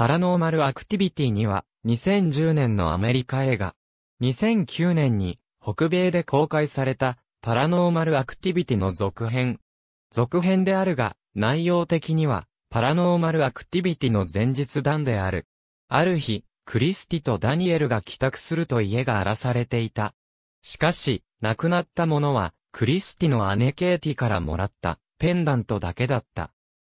パラノーマルアクティビティには、2010年のアメリカ映画。2009年に、北米で公開された、パラノーマルアクティビティの続編。続編であるが、内容的には、パラノーマルアクティビティの前日談である。ある日、クリスティとダニエルが帰宅すると家が荒らされていた。しかし、亡くなったものは、クリスティの姉ケイティからもらった、ペンダントだけだった。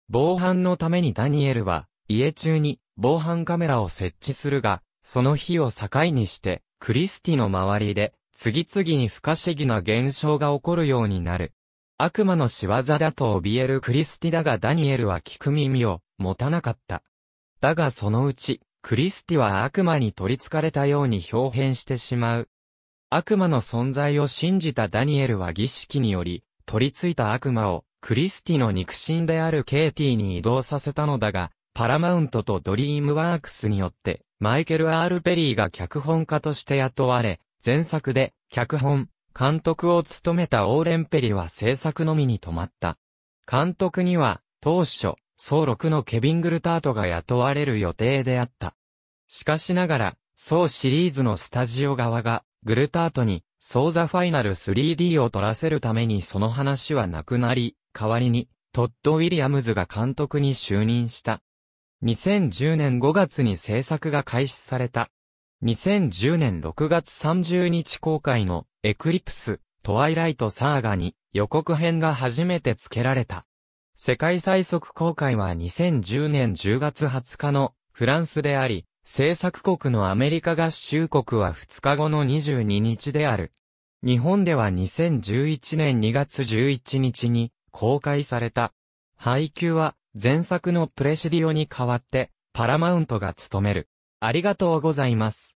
防犯のためにダニエルは、家中に、防犯カメラを設置するが、その日を境にして、クリスティの周りで、次々に不可思議な現象が起こるようになる。悪魔の仕業だと怯えるクリスティだがダニエルは聞く耳を持たなかった。だがそのうち、クリスティは悪魔に取り憑かれたように表変してしまう。悪魔の存在を信じたダニエルは儀式により、取り憑いた悪魔をクリスティの肉親であるケイティに移動させたのだが、パラマウントとドリームワークスによって、マイケル・アール・ペリーが脚本家として雇われ、前作で、脚本、監督を務めたオーレン・ペリーは制作のみに止まった。監督には、当初、総6のケビン・グルタートが雇われる予定であった。しかしながら、総シリーズのスタジオ側が、グルタートに、総ザファイナル 3D を撮らせるためにその話はなくなり、代わりに、トッド・ウィリアムズが監督に就任した。2010年5月に制作が開始された。2010年6月30日公開のエクリプス、トワイライトサーガに予告編が初めて付けられた。世界最速公開は2010年10月20日のフランスであり、制作国のアメリカ合衆国は2日後の22日である。日本では2011年2月11日に公開された。配給は前作のプレシディオに代わって、パラマウントが務める。ありがとうございます。